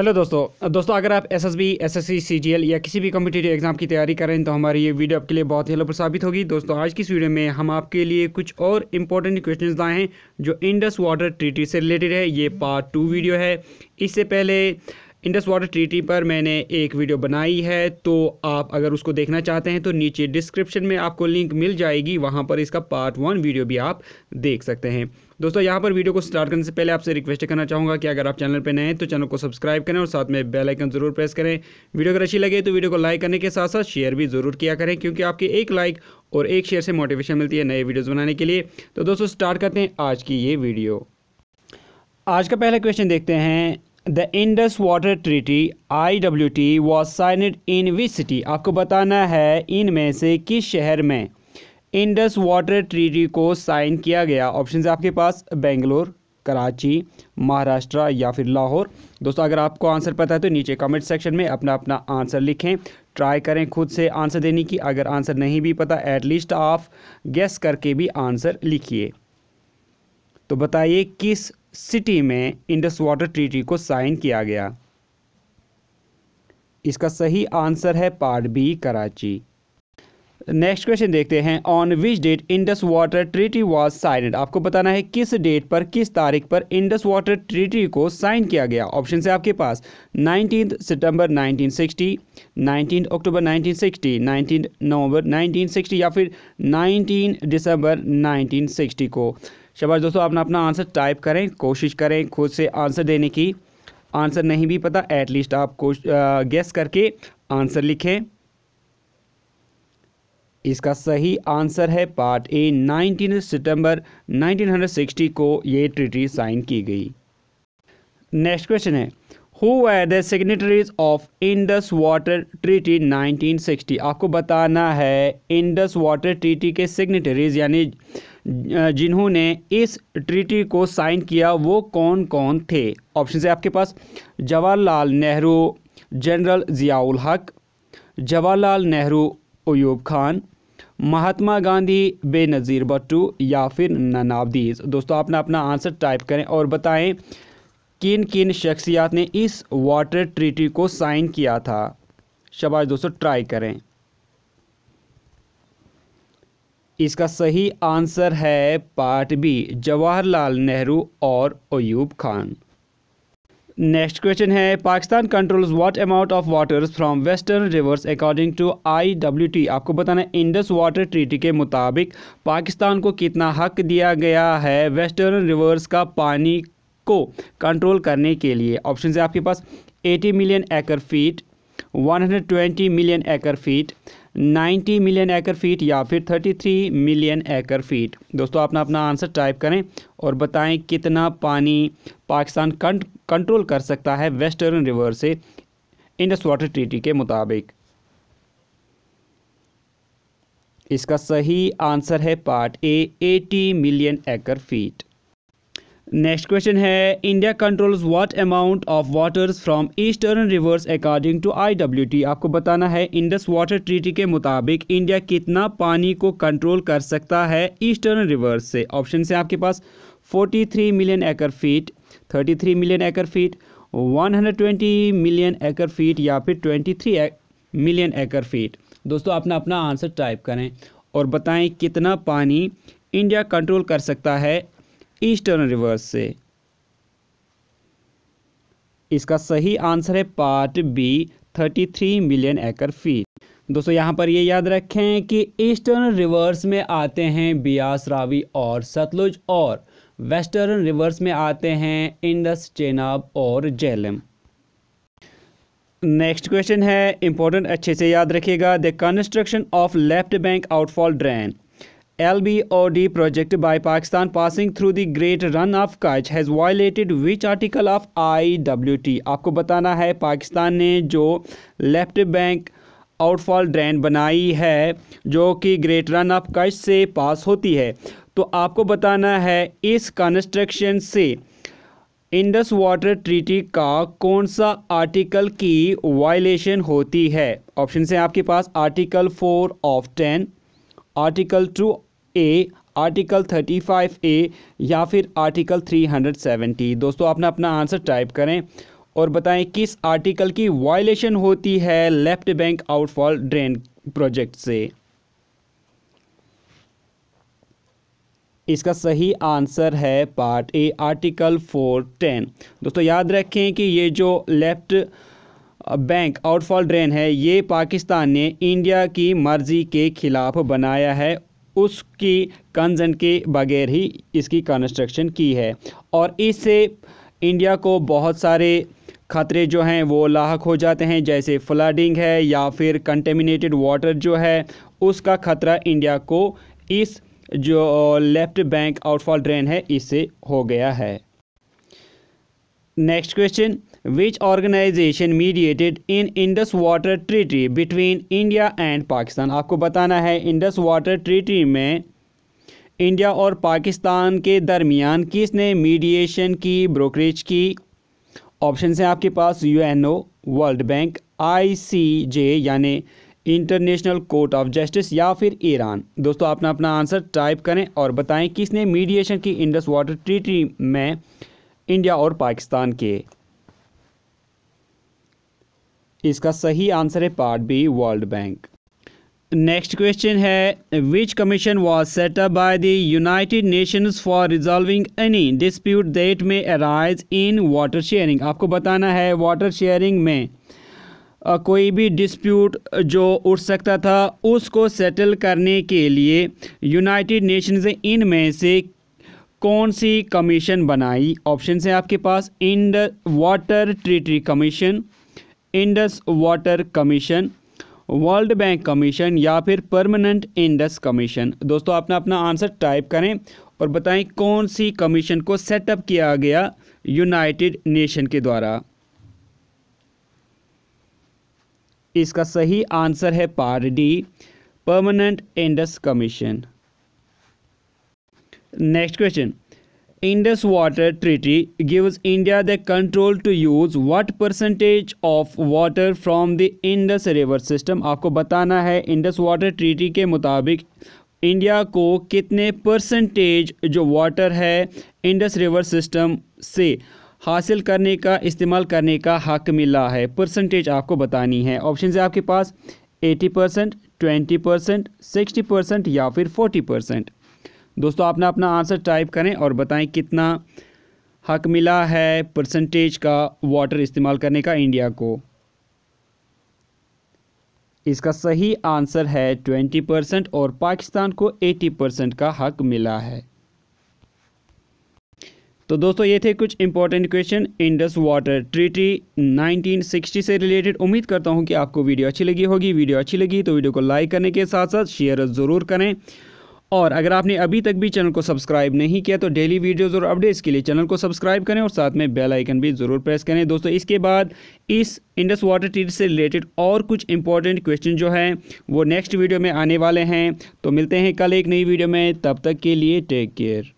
Hello दोस्तों दोस्तों अगर आप S S B S S C C G L या किसी भी कम्पिटेटिव एग्जाम की तैयारी कर रहे हैं तो हमारी ये वीडियो आपके लिए बहुत ही हेल्पफुल साबित होगी दोस्तों आज की इस वीडियो में हम आपके लिए कुछ और इंपॉर्टेंट क्वेश्चंस लाए हैं जो इंडस वाटर ट्रीटी से रिलेटेड है ये पार्ट टू वीडियो है इससे पहले इंडस वाटर ट्रीटी पर मैंने एक वीडियो बनाई है तो आप अगर उसको देखना चाहते हैं तो नीचे डिस्क्रिप्शन में आपको लिंक मिल जाएगी वहाँ पर इसका पार्ट वन वीडियो भी आप देख सकते हैं दोस्तों यहाँ पर वीडियो को स्टार्ट करने से पहले आपसे रिक्वेस्ट करना चाहूँगा कि अगर आप चैनल पर नए हैं तो चैनल को सब्सक्राइब करें और साथ में बेलाइकन ज़रूर प्रेस करें वीडियो अगर अच्छी लगे तो वीडियो को लाइक करने के साथ साथ शेयर भी ज़रूर किया करें क्योंकि आपके एक लाइक और एक शेयर से मोटिवेशन मिलती है नए वीडियोज़ बनाने के लिए तो दोस्तों स्टार्ट करते हैं आज की ये वीडियो आज का पहला क्वेश्चन देखते हैं the Indus water treaty I W T was signed in which city आपको बताना है इनमें से किस शहर में इंडस वाटर ट्रीटी को साइन किया गया ऑप्शन है आपके पास बेंगलोर कराची महाराष्ट्र या फिर लाहौर दोस्तों अगर आपको आंसर पता है तो नीचे कमेंट सेक्शन में अपना अपना आंसर लिखें ट्राई करें खुद से आंसर देने की अगर आंसर नहीं भी पता एटलीस्ट आप गेस करके भी आंसर लिखिए तो बताइए किस सिटी में इंडस वाटर ट्रीटी को साइन किया गया इसका सही आंसर है part B Karachi next question देखते हैं on which date Indus water treaty was signed आपको बताना है किस डेट पर किस तारीख पर इंडस वाटर ट्रीटी को साइन किया गया ऑप्शन से आपके पास नाइनटीन सितंबर 1960, 19 अक्टूबर 1960, 19 नवंबर 1960 या फिर 19 दिसंबर 1960 को शबाश दोस्तों अपना अपना आंसर टाइप करें कोशिश करें खुद से आंसर देने की आंसर नहीं भी पता एटलीस्ट आप कोश गेस करके आंसर लिखें इसका सही आंसर है पार्ट ए 19 सितंबर 1960 को ये ट्रिटी साइन की गई नेक्स्ट क्वेश्चन है who are the signatories of Indus water treaty 1960 आपको बताना है इंडस वाटर ट्रीटी के सिग्नेटरीज यानी जिन्होंने इस ट्रीटी को साइन किया वो कौन कौन थे ऑप्शन है आपके पास जवाहरलाल नेहरू जनरल ज़ियाउल हक जवाहरलाल नेहरू अयूब खान महात्मा गांधी बेनज़ीर भट्टू या फिर ननाबदीज दोस्तों आपने अपना आंसर टाइप करें और बताएं किन किन शख्सियात ने इस वाटर ट्रीटी को साइन किया था शबाश दोस्तों ट्राई करें इसका सही आंसर है पार्ट बी जवाहरलाल नेहरू और अयूब खान नेक्स्ट क्वेश्चन है Pakistan controls what amount of waters from western rivers according to IWT आपको बताना है इंडस वाटर ट्रीटी के मुताबिक पाकिस्तान को कितना हक दिया गया है वेस्टर्न रिवर्स का पानी को कंट्रोल करने के लिए ऑप्शन है आपके पास 80 मिलियन एकड़ फीट 120 मिलियन एकड़ फीट 90 मिलियन एकड़ फीट या फिर 33 मिलियन एकर फीट दोस्तों अपना अपना आंसर टाइप करें और बताएं कितना पानी पाकिस्तान कंट्रोल कर सकता है वेस्टर्न रिवर से इंडस वाटर ट्रीटी के मुताबिक इसका सही आंसर है पार्ट ए 80 मिलियन एकड़ फीट नेक्स्ट क्वेश्चन है India controls what amount of waters from eastern rivers according to IWT आपको बताना है इंडस वाटर ट्रीटी के मुताबिक इंडिया कितना पानी को कंट्रोल कर सकता है ईस्टर्न रिवर्स से ऑप्शन से आपके पास 43 मिलियन एकड़ फीट 33 मिलियन एकड़ फीट 120 मिलियन एकड़ फीट या फिर ट्वेंटी मिलियन एकड़ फीट दोस्तों अपना अपना आंसर टाइप करें और बताएँ कितना पानी इंडिया कंट्रोल कर सकता है ईस्टर्न रिवर्स से इसका सही आंसर है पार्ट बी 33 मिलियन एकड़ फीट दोस्तों यहाँ पर ये याद रखें कि ईस्टर्न रिवर्स में आते हैं बियास रावी और सतलुज और वेस्टर्न रिवर्स में आते हैं इंडस चेनाब और जेलम नेक्स्ट क्वेश्चन है इंपॉर्टेंट अच्छे से याद रखिएगा the construction of left bank outfall drain LBOD project by Pakistan passing through the Great Run of Kutch has violated which article of IWT? आपको बताना है पाकिस्तान ने जो लेफ्ट बैंक आउटफॉल ड्रेन बनाई है जो कि ग्रेट रन ऑफ कच्छ से पास होती है तो आपको बताना है इस कंस्ट्रक्शन से इंडस वाटर ट्रीटी का कौन सा आर्टिकल की वायलेशन होती है ऑप्शन से आपके पास article four of ten article two A article 35 A या फिर आर्टिकल 370 दोस्तों आपने अपना आंसर टाइप करें और बताएं किस आर्टिकल की वायलेशन होती है left bank outfall drain project से इसका सही आंसर है पार्ट ए आर्टिकल 410 दोस्तों याद रखें कि ये जो लेफ्ट बैंक आउटफॉल ड्रेन है ये पाकिस्तान ने इंडिया की मर्ज़ी के ख़िलाफ़ बनाया है उसकी कंजन के बगैर ही इसकी कंस्ट्रक्शन की है और इससे इंडिया को बहुत सारे ख़तरे जो हैं वो लाक हो जाते हैं जैसे फ्लडिंग है या फिर कंटेमिनेटेड वाटर जो है उसका ख़तरा इंडिया को इस जो लेफ़्ट बैंक आउटफॉल ड्रेन है इससे हो गया है next question which organization mediated in Indus water treaty between India and Pakistan आपको बताना है इंडस वाटर ट्रीटी में इंडिया और पाकिस्तान के दरमियान किसने मीडिएशन की ब्रोकरेज की ऑप्शन हैं आपके पास U N O world bank I C J यानि इंटरनेशनल कोर्ट ऑफ जस्टिस या फिर ईरान दोस्तों अपना अपना आंसर टाइप करें और बताएं किसने मीडिएशन की इंडस वाटर ट्रीटी में इंडिया और पाकिस्तान के इसका सही आंसर है part B world bank next question है which commission was set up by the United Nations for resolving any dispute that में अराइज इन वाटर शेयरिंग आपको बताना है वाटर शेयरिंग में कोई भी डिस्प्यूट जो उठ सकता था उसको सेटल करने के लिए यूनाइटेड नेशंस इन में से कौन सी कमीशन बनाई ऑप्शन है आपके पास Indus water treaty commission Indus water commission world bank commission या फिर परमानेंट इंडस कमीशन दोस्तों अपना अपना आंसर टाइप करें और बताएं कौन सी कमीशन को सेटअप किया गया यूनाइटेड नेशन के द्वारा इसका सही आंसर है part D permanent Indus commission next question Indus Water Treaty gives India the control to use what percentage of water from the Indus River system आपको बताना है इंडस वाटर ट्रीटी के मुताबिक इंडिया को कितने परसेंटेज जो water है Indus river system से हासिल करने का इस्तेमाल करने का हक मिला है परसेंटेज आपको बतानी है ऑप्शन है आपके पास 80 percent twenty percent sixty percent या फिर फोर्टी परसेंट दोस्तों आपने अपना आंसर टाइप करें और बताएं कितना हक मिला है परसेंटेज का वाटर इस्तेमाल करने का इंडिया को इसका सही आंसर है ट्वेंटी परसेंट और पाकिस्तान को एटी परसेंट का हक मिला है तो दोस्तों ये थे कुछ important question Indus water treaty 1960 से रिलेटेड उम्मीद करता हूँ कि आपको वीडियो अच्छी लगी होगी वीडियो अच्छी लगी तो वीडियो को लाइक करने के साथ साथ शेयर ज़रूर करें और अगर आपने अभी तक भी चैनल को सब्सक्राइब नहीं किया तो डेली वीडियोज़ और अपडेट्स के लिए चैनल को सब्सक्राइब करें और साथ में बेल आइकन भी ज़रूर प्रेस करें दोस्तों इसके बाद इस इंडस वाटर ट्रीट से रिलेटेड और कुछ इंपॉर्टेंट क्वेश्चन जो हैं वो नेक्स्ट वीडियो में आने वाले हैं तो मिलते हैं कल एक नई वीडियो में तब तक के लिए टेक केयर